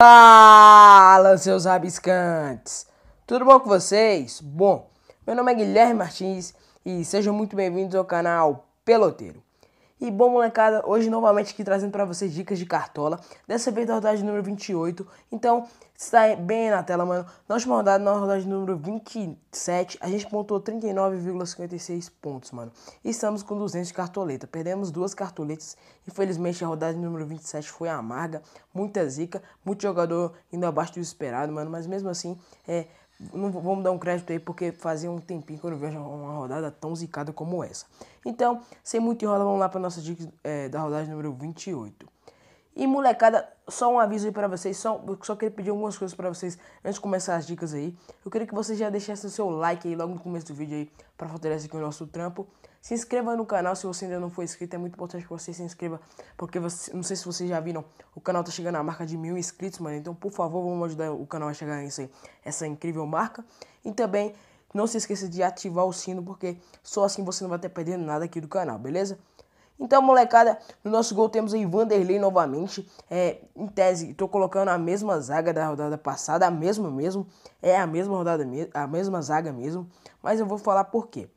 Fala, seus rabiscantes! Tudo bom com vocês? Bom, meu nome é Guilherme Martins e sejam muito bem-vindos ao canal Peloteiro. E bom, molecada, hoje novamente aqui trazendo para vocês dicas de cartola. Dessa vez da rodada número 28. Então, está bem na tela, mano. Na última rodada, na rodada número 27, a gente pontuou 39,56 pontos, mano. E estamos com 200 de cartoleta. Perdemos duas cartoletas. Infelizmente, a rodada número 27 foi amarga. Muita zica, muito jogador indo abaixo do esperado, mano. Mas mesmo assim, é, não vamos dar um crédito aí, porque fazia um tempinho que eu não vejo uma rodada tão zicada como essa. Então, sem muito enrola, vamos lá para nossa dica é, da rodada número 28. E molecada, só um aviso aí para vocês, só, só queria pedir algumas coisas para vocês antes de começar as dicas aí. Eu queria que vocês já deixassem o seu like aí logo no começo do vídeo aí para fortalecer aqui o nosso trampo. Se inscreva no canal se você ainda não for inscrito. É muito importante que você se inscreva. Porque você, não sei se vocês já viram, o canal tá chegando à marca de mil inscritos, mano. Então, por favor, vamos ajudar o canal a chegar nessa essa, incrível marca. E também não se esqueça de ativar o sino, porque só assim você não vai estar perdendo nada aqui do canal, beleza? Então, molecada, no nosso gol temos aí Vanderlei novamente. É, em tese, estou colocando a mesma zaga da rodada passada, a mesma mesmo. É a mesma rodada, a mesma zaga mesmo. Mas eu vou falar por quê.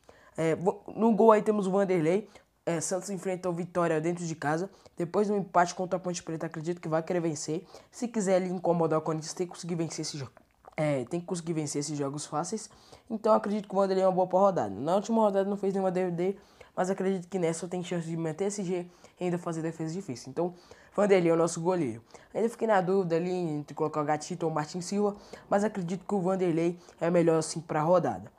É, no gol aí temos o Vanderlei. É, Santos enfrenta o Vitória dentro de casa. Depois do empate contra a Ponte Preta, acredito que vai querer vencer. Se quiser ele incomodar o Corinthians, tem que conseguir vencer esse jogo. É, tem que conseguir vencer esses jogos fáceis. Então acredito que o Vanderlei é uma boa pra rodada. Na última rodada não fez nenhuma DVD, mas acredito que nessa tem chance de manter esse G e ainda fazer defesa difícil. Então, Vanderlei é o nosso goleiro. Ainda fiquei na dúvida ali entre colocar o Gatito ou o Martin Silva, mas acredito que o Vanderlei é melhor assim pra rodada.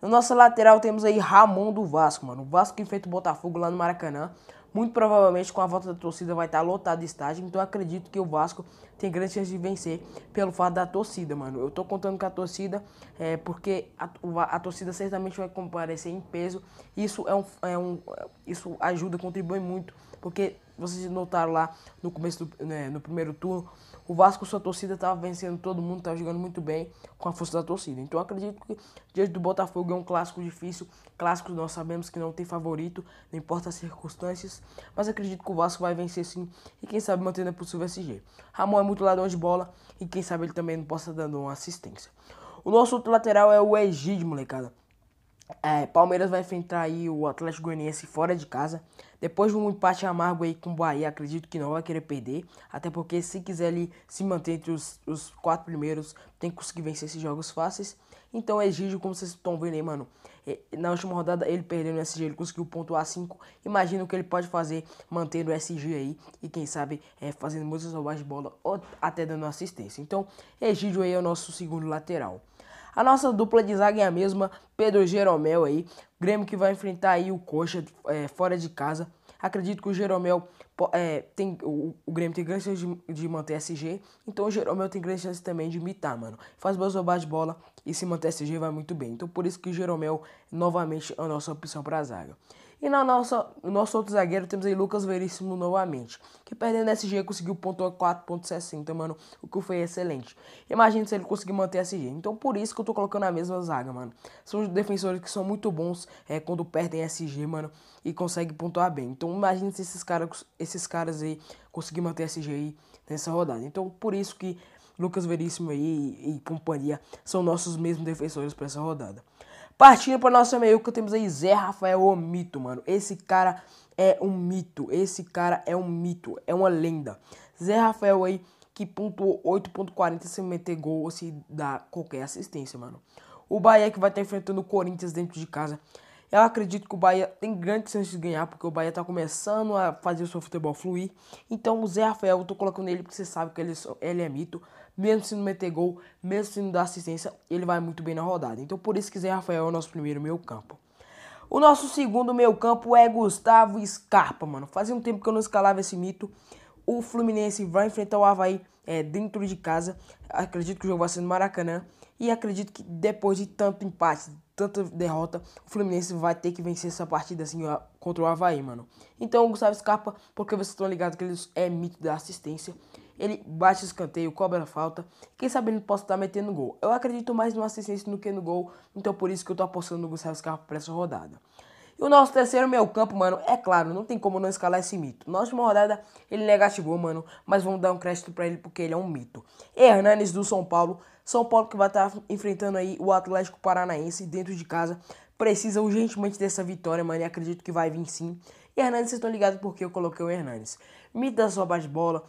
Na nossa lateral temos aí Ramon do Vasco, mano. O Vasco que enfrenta o Botafogo lá no Maracanã. Muito provavelmente com a volta da torcida vai estar tá lotado de estádio, então acredito que o Vasco tem grande chance de vencer pelo fato da torcida, mano. Eu tô contando com a torcida é, porque a, a, torcida certamente vai comparecer em peso. Isso é um, é um isso ajuda, contribui muito, porque vocês notaram lá no começo do né, no primeiro turno, o Vasco, sua torcida estava vencendo todo mundo, estava jogando muito bem com a força da torcida. Então acredito que diante do Botafogo é um clássico difícil, clássico nós sabemos que não tem favorito, não importa as circunstâncias, mas acredito que o Vasco vai vencer sim e quem sabe mantendo a possível SG. Ramon é muito ladrão de bola e quem sabe ele também não possa dando uma assistência. O nosso outro lateral é o Egid, molecada. É, Palmeiras vai enfrentar aí o Atlético Goianiense fora de casa. Depois de um empate amargo aí com o Bahia, acredito que não vai querer perder. Até porque se quiser ali se manter entre os, os quatro primeiros, tem que conseguir vencer esses jogos fáceis. Então é Egídio, como vocês estão vendo aí, mano, é, na última rodada ele perdeu no SG, ele conseguiu pontuar 5. Imagina o que ele pode fazer mantendo o SG aí e quem sabe é, fazendo muitas roubadas de bola ou até dando assistência. Então Egídio aí é o nosso segundo lateral. A nossa dupla de zaga é a mesma, Pedro Jeromel aí. Grêmio que vai enfrentar aí o Coxa é, fora de casa. Acredito que o Jeromel é, tem. O, o, Grêmio tem grande chance de, de, manter SG. Então o Jeromel tem grande chance também de imitar, mano. Faz boas roubadas de bola e se manter SG vai muito bem. Então por isso que o Jeromel novamente é a nossa opção a zaga. E na nossa, no nosso outro zagueiro temos aí Lucas Veríssimo novamente, que perdendo SG conseguiu pontuar 4.60, mano, o que foi excelente. Imagina se ele conseguir manter SG. Então por isso que eu tô colocando a mesma zaga, mano. São defensores que são muito bons é, quando perdem SG, mano, e conseguem pontuar bem. Então imagina se esses caras, esses caras aí conseguirem manter SG aí nessa rodada. Então por isso que Lucas Veríssimo aí e, e companhia são nossos mesmos defensores para essa rodada. Partindo para nossa meiuca, temos aí Zé Rafael, o mito, mano. Esse cara é um mito. Esse cara é um mito. É uma lenda. Zé Rafael aí, que pontuou 8.40 se meter gol ou se dar qualquer assistência, mano. O Bahia que vai estar tá enfrentando o Corinthians dentro de casa. Eu acredito que o Bahia tem grandes chances de ganhar, porque o Bahia tá começando a fazer o seu futebol fluir. Então o Zé Rafael, eu tô colocando ele porque você sabe que ele, é ele é mito mesmo se não meter gol, mesmo se não dar assistência, ele vai muito bem na rodada. Então por isso que Zé Rafael é o nosso primeiro meio campo. O nosso segundo meio campo é Gustavo Scarpa, mano. Fazia um tempo que eu não escalava esse mito. O Fluminense vai enfrentar o Havaí é, dentro de casa. Acredito que o jogo vai ser no Maracanã. E acredito que depois de tanto empate, tanta derrota, o Fluminense vai ter que vencer essa partida assim contra o Havaí, mano. Então, Gustavo Scarpa, porque vocês estão tá ligados que ele é mito da assistência ele bate escanteio, cobra falta. Quem sabe ele possa estar metendo gol. Eu acredito mais no assistência do que no gol, então por isso que eu tô apostando no Gustavo Scarpa para essa rodada. E o nosso terceiro meio campo, mano, é claro, não tem como não escalar esse mito. Na última rodada, ele negativou, é mano, mas vamos dar um crédito para ele porque ele é um mito. Hernanes do São Paulo. São Paulo que vai estar tá enfrentando aí o Atlético Paranaense dentro de casa. Precisa urgentemente dessa vitória, mano, e acredito que vai vir sim. E Hernandes, vocês estão ligados porque eu coloquei o Hernandes. Mito da sua bate-bola,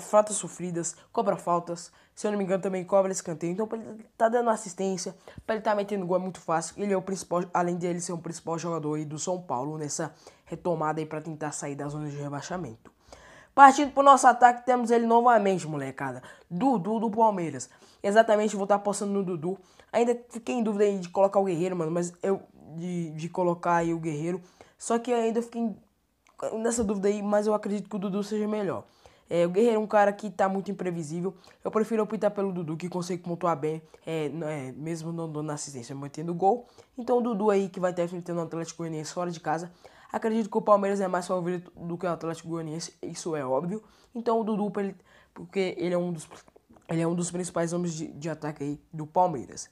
faltas sofridas, cobra faltas, se eu não me engano também cobra escanteio. Então pra ele tá dando assistência, pra ele tá metendo gol é muito fácil. Ele é o principal, além dele ser o principal jogador aí do São Paulo nessa retomada aí para tentar sair da zona de rebaixamento. Partindo pro nosso ataque, temos ele novamente, molecada. Dudu do Palmeiras. Exatamente, vou estar tá postando no Dudu. Ainda fiquei em dúvida aí de colocar o Guerreiro, mano, mas eu. De, de colocar aí o Guerreiro. Só que ainda fiquei nessa dúvida aí, mas eu acredito que o Dudu seja melhor. É, o Guerreiro é um cara que tá muito imprevisível. Eu prefiro optar pelo Dudu, que consegue pontuar bem, é, é mesmo não dando assistência, mantendo o gol. Então o Dudu aí que vai estar enfrentando o Atlético Goianiense fora de casa. Acredito que o Palmeiras é mais favorito do que o Atlético Goianiense, isso é óbvio. Então o Dudu, porque ele é um dos, ele é um dos principais homens de, de ataque aí do Palmeiras.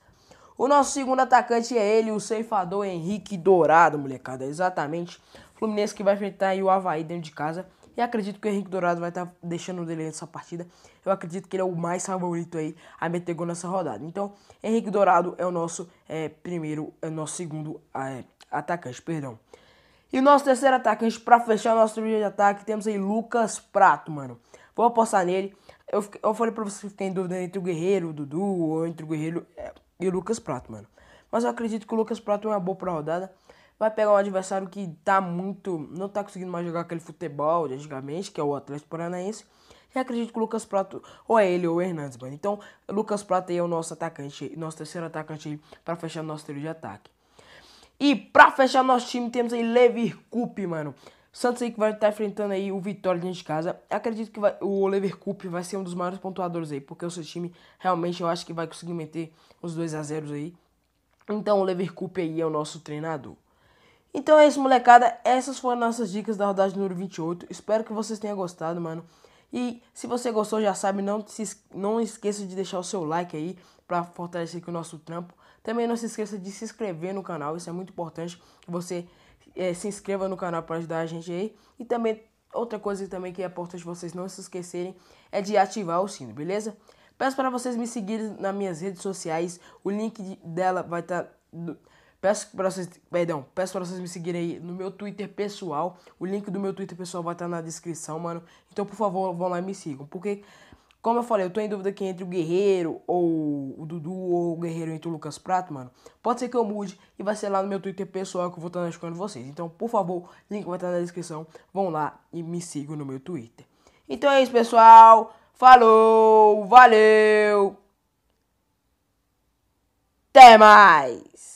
O nosso segundo atacante é ele, o ceifador Henrique Dourado, molecada. Exatamente. Fluminense que vai enfrentar o Havaí dentro de casa. E acredito que o Henrique Dourado vai estar tá deixando dele nessa partida. Eu acredito que ele é o mais favorito aí a meter gol nessa rodada. Então, Henrique Dourado é o nosso é, primeiro, é o nosso segundo é, atacante, perdão. E nosso terceiro atacante, para fechar o nosso primeiro de ataque, temos aí Lucas Prato, mano. Vou apostar nele. Eu, eu falei pra você que tem dúvida entre o Guerreiro, o Dudu, ou entre o Guerreiro é, e o Lucas Prato, mano. Mas eu acredito que o Lucas Prato é uma boa pra rodada vai pegar um adversário que tá muito. não tá conseguindo mais jogar aquele futebol de antigamente, que é o Atlético Paranaense. E acredito que o Lucas Prato, ou é ele ou o Hernandes, mano. Então, Lucas Prato aí é o nosso atacante, nosso terceiro atacante para fechar nosso trio de ataque. E para fechar nosso time, temos aí Leverkusen, mano. Santos aí que vai estar tá enfrentando aí o Vitória dentro de casa. Acredito que vai, o Leverkusen vai ser um dos maiores pontuadores aí, porque o seu time realmente eu acho que vai conseguir meter os 2 a 0 aí. Então o Leverkusen aí é o nosso treinador. Então é isso, molecada. Essas foram nossas dicas da rodagem número 28. Espero que vocês tenham gostado, mano. E se você gostou, já sabe, não, se, não esqueça de deixar o seu like aí para fortalecer aqui o nosso trampo. Também não se esqueça de se inscrever no canal, isso é muito importante que você é, se inscreva no canal para ajudar a gente aí. E também, outra coisa também que é importante vocês não se esquecerem é de ativar o sino, beleza? Peço para vocês me seguirem nas minhas redes sociais, o link dela vai estar... Tá Peço para vocês, perdão, peço para vocês me seguirem aí no meu Twitter pessoal. O link do meu Twitter pessoal vai estar na descrição, mano. Então, por favor, vão lá e me sigam, porque como eu falei, eu tô em dúvida aqui entre o Guerreiro ou o Dudu ou o Guerreiro entre o Lucas Prato, mano. Pode ser que eu mude e vai ser lá no meu Twitter pessoal que eu vou estar escolhendo vocês. Então, por favor, link vai estar na descrição. Vão lá e me sigam no meu Twitter. Então é isso, pessoal. Falou, valeu. Até mais.